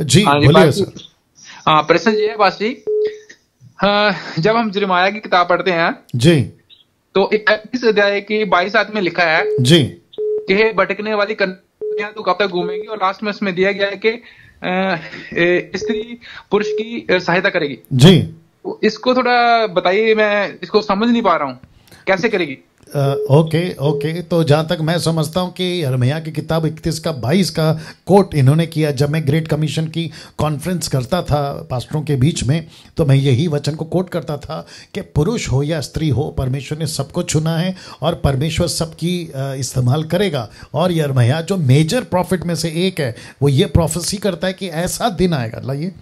जी हाँ, हाँ प्रश्न ये है जी हाँ, जब हम जुर्माया की किताब पढ़ते हैं जी तो इस अध्याय की बाईस में लिखा है जी कि भटकने वाली कन्या तो कब तक घूमेगी और लास्ट में इसमें दिया गया है कि स्त्री पुरुष की सहायता करेगी जी तो इसको थोड़ा बताइए मैं इसको समझ नहीं पा रहा हूँ कैसे करेगी ओके ओके तो जहाँ तक मैं समझता हूँ कि अरमैया की किताब इकतीस का बाईस का कोट इन्होंने किया जब मैं ग्रेट कमीशन की कॉन्फ्रेंस करता था पास्टरों के बीच में तो मैं यही वचन को कोट करता था कि पुरुष हो या स्त्री हो परमेश्वर ने सबको चुना है और परमेश्वर सबकी इस्तेमाल करेगा और ये अरमैया जो मेजर प्रॉफिट में से एक है वो ये प्रोफेसी करता है कि ऐसा दिन आएगा लाइए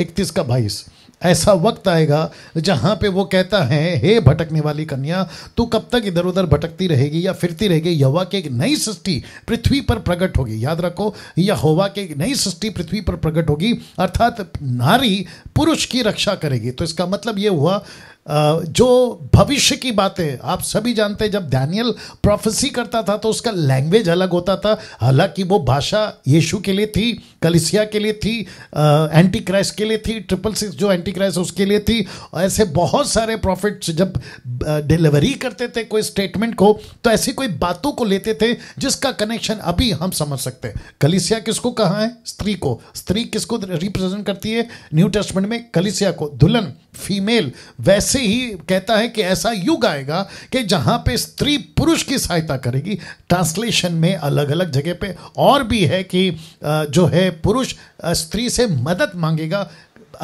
इकतीस का बाईस ऐसा वक्त आएगा जहाँ पे वो कहता है हे भटकने वाली कन्या तू कब तक इधर उधर भटकती रहेगी या फिरती रहेगी यहोवा की एक नई सृष्टि पृथ्वी पर प्रकट होगी याद रखो यहोवा की एक नई सृष्टि पृथ्वी पर प्रकट होगी अर्थात नारी पुरुष की रक्षा करेगी तो इसका मतलब ये हुआ जो भविष्य की बातें आप सभी जानते हैं जब डैनियल प्रोफेसी करता था तो उसका लैंग्वेज अलग होता था हालांकि वो भाषा यीशु के लिए थी कलिसिया के लिए थी एंटी क्राइस्ट के लिए थी ट्रिपल सिक्स जो एंटी क्राइस्ट उसके लिए थी और ऐसे बहुत सारे प्रॉफिट्स जब डिलीवरी करते थे कोई स्टेटमेंट को तो ऐसी कोई बातों को लेते थे जिसका कनेक्शन अभी हम समझ सकते हैं कलिसिया किसको कहा है स्त्री को स्त्री किसको रिप्रेजेंट करती है न्यू टेस्टमेंट में कलिसिया को दुल्हन फीमेल वैसे ऐसे ही कहता है कि ऐसा युग आएगा कि जहां पे स्त्री पुरुष की सहायता करेगी ट्रांसलेशन में अलग अलग जगह पे और भी है कि जो है पुरुष स्त्री से मदद मांगेगा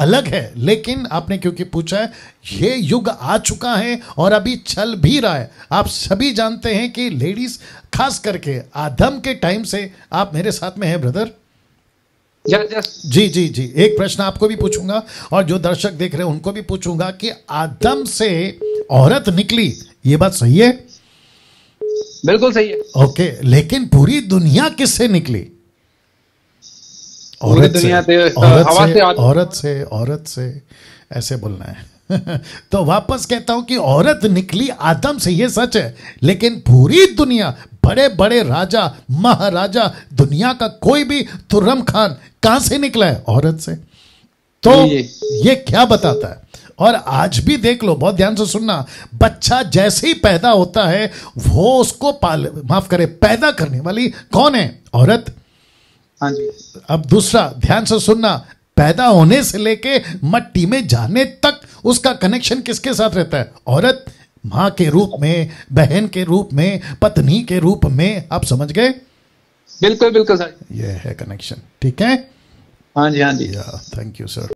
अलग है लेकिन आपने क्योंकि पूछा है ये युग आ चुका है और अभी चल भी रहा है आप सभी जानते हैं कि लेडीज़ खास करके आधम के टाइम से आप मेरे साथ में हैं ब्रदर जी जी जी एक प्रश्न आपको भी पूछूंगा और जो दर्शक देख रहे हैं उनको भी पूछूंगा कि आदम से औरत निकली ये बात सही है बिल्कुल सही है ओके लेकिन पूरी दुनिया किससे निकली औरत से, तो औरत से, औरत से औरत से ऐसे बोलना है तो वापस कहता हूं कि औरत निकली आदम से ये सच है लेकिन पूरी दुनिया बड़े बड़े राजा महाराजा दुनिया का कोई भी तुर्रम खान कहां से निकला है औरत से तो ये क्या बताता है और आज भी देख लो बहुत ध्यान से सुनना बच्चा जैसे ही पैदा होता है वो उसको पाल माफ करे पैदा करने वाली कौन है औरत हाँ अब दूसरा ध्यान से सुनना पैदा होने से लेके मट्टी में जाने तक उसका कनेक्शन किसके साथ रहता है औरत माँ के रूप में बहन के रूप में पत्नी के रूप में आप समझ गए बिल्कुल बिल्कुल सर ये है कनेक्शन ठीक है हाँ जी हाँ जी थैंक यू सर